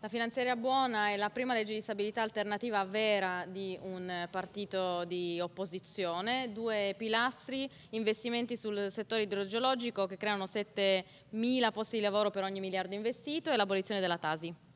La finanziaria buona è la prima legge di stabilità alternativa vera di un partito di opposizione, due pilastri, investimenti sul settore idrogeologico che creano 7.000 posti di lavoro per ogni miliardo investito e l'abolizione della Tasi.